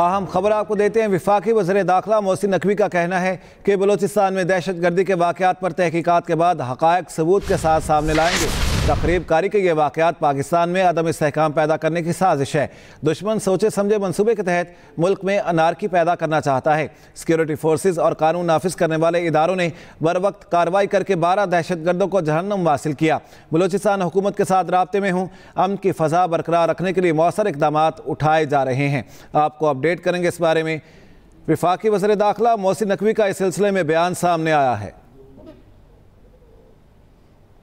हम खबर आपको देते हैं विफाकी वजर दाखिला मोहसिन नकवी का कहना है कि बलोचिस्तान में दहशत गर्दी के वाकत पर तहकीकत के बाद हक़ सबूत के साथ सामने लाएंगे तकरीब कारी के ये वाकत पाकिस्तान में अदम इसकाम पैदा करने की साजिश है दुश्मन सोचे समझे मनसूबे के तहत मुल्क में अनारकी पैदा करना चाहता है सिक्योरिटी फोर्सेज और कानून नाफिज करने वाले इदारों ने बर वक्त कार्रवाई करके बारह दहशत गर्दों को जहनम हासिल किया बलोचिस्तान हुकूमत के साथ रबते में हूँ अमन की फ़जा बरकरार रखने के लिए मौसर इकदाम उठाए जा रहे हैं आपको अपडेट करेंगे इस बारे में विफाकी वजर दाखिला मौसी नकवी का इस सिलसिले में बयान सामने आया है